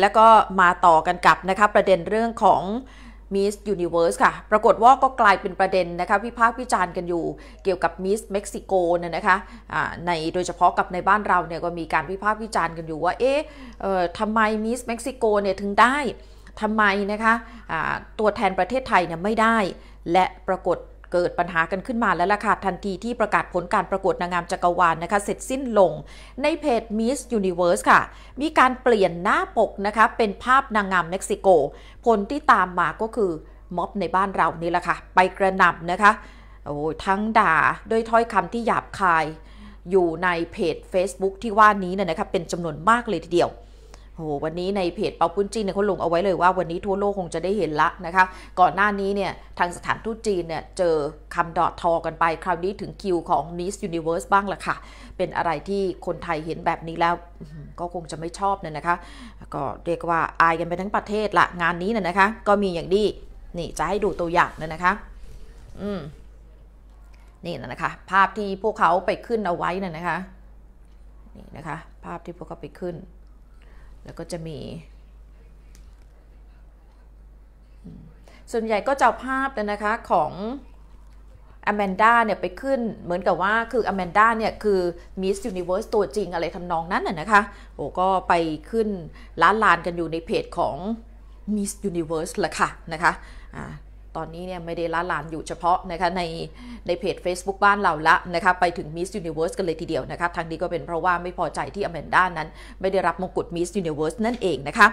แล้วก็มาต่อกันกับนะคะประเด็นเรื่องของมิสยูนิเวอร์สค่ะปรากฏว่าก็กลายเป็นประเด็นนะคะวิพากษ์วิจารณ์กันอยู่ เกี่ยวกับมิสเม็กซิโกเนี่ยนะคะในโดยเฉพาะกับในบ้านเราเนี่ยก็มีการวิพากษ์วิจารณ์กันอยู่ว่าเอ๊ะทำไมมิสเม็กซิโกเนี่ยถึงได้ทำไมนะคะะตัวแทนประเทศไทยเนี่ยไม่ได้และปรากฏเกิดปัญหากันขึ้นมาแล้วล่ะค่ะ ทันทีที่ประกาศผลการประกวดนางงามจักรวาลนนะคะเสร็จสิ้นลงในเพจ Miss Universe ค่ะ มีการเปลี่ยนหน้าปกนะคะเป็นภาพนางงามเม็กซิโก ผลที่ตามมาก็คือม็อบในบ้านเรานี่แหละค่ะ ไปกระหน่ำนะคะโอ้ทั้งด่าด้วยถ้อยคำที่หยาบคายอยู่ในเพจ Facebook ที่ว่านี้เนี่ยนะคะเป็นจำนวนมากเลยทีเดียวโอ้วันนี้ในเพจเปาปุ้นจีนเนี่ยเขาลงเอาไว้เลยว่าวันนี้ทั่วโลกคงจะได้เห็นละนะคะ ก่อนหน้านี้เนี่ยทางสถานทูตจีนเนี่ยเจอคำดอดทอกันไปคราวนี้ถึงคิวของิ i s s Universe บ้างละค่ะ เป็นอะไรที่คนไทยเห็นแบบนี้แล้วก็คงจะไม่ชอบเนี่ยนะคะก็เรียกว่าอายกันไปทั้งประเทศละงานนี้น่ยนะคะ ก็มีอย่างดีนี่ จะให้ดูตัวอย่างเนี่ยนะคะ อืมนี่นะคะ ภาพที่พวกเขาไปขึ้นเอาไว้น่ยนะคะ นี่นะคะ ภาพที่พวกเขาไปขึ้นแล้วก็จะมี ส่วนใหญ่ก็จะภาพนะคะของอแมนด้าเนี่ย ไปขึ้นเหมือนกับว่าคืออแมนด้าเนี่ย คือมิสยูนิเวอร์สตัวจริงอะไรทำนองนั้นน่ะนะคะโอ้ก็ไปขึ้นล้านลานกันอยู่ในเพจของมิสยูนิเวอร์สละค่ะนะคะตอนนี้เนี่ยไม่ได้ละลานอยู่เฉพาะนะคะในในเพจ Facebook บ้านเราละนะคะไปถึง Miss Universe กันเลยทีเดียวนะคะทางนี้ก็เป็นเพราะว่าไม่พอใจที่อเมนด้านั้น ไม่ได้รับมงกุฎ Miss Universe นั่นเองนะคะ